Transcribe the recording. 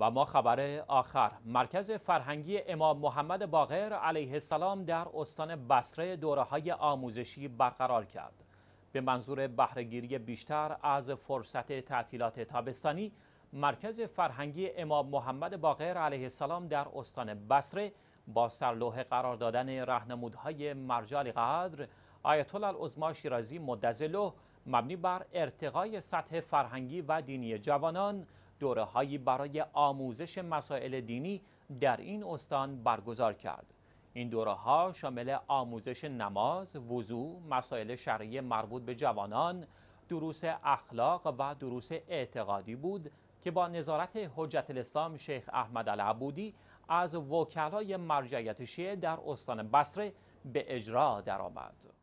و ما خبر آخر مرکز فرهنگی امام محمد باقر علیه السلام در استان بصره دوره های آموزشی برقرار کرد به منظور بهرهگیری بیشتر از فرصت تعطیلات تابستانی مرکز فرهنگی امام محمد باقر علیه السلام در استان بصره با سرلوح قرار دادن رهنمودهای مرجع قدر آیت الله العظما شیرازی مدظله مبنی بر ارتقای سطح فرهنگی و دینی جوانان دوره هایی برای آموزش مسائل دینی در این استان برگزار کرد. این دوره ها شامل آموزش نماز، وضوع، مسائل شرعی مربوط به جوانان، دروس اخلاق و دروس اعتقادی بود که با نظارت حجت الاسلام شیخ احمد العبودی از وکلای مرجعیت شیعه در استان بصره به اجرا درآمد.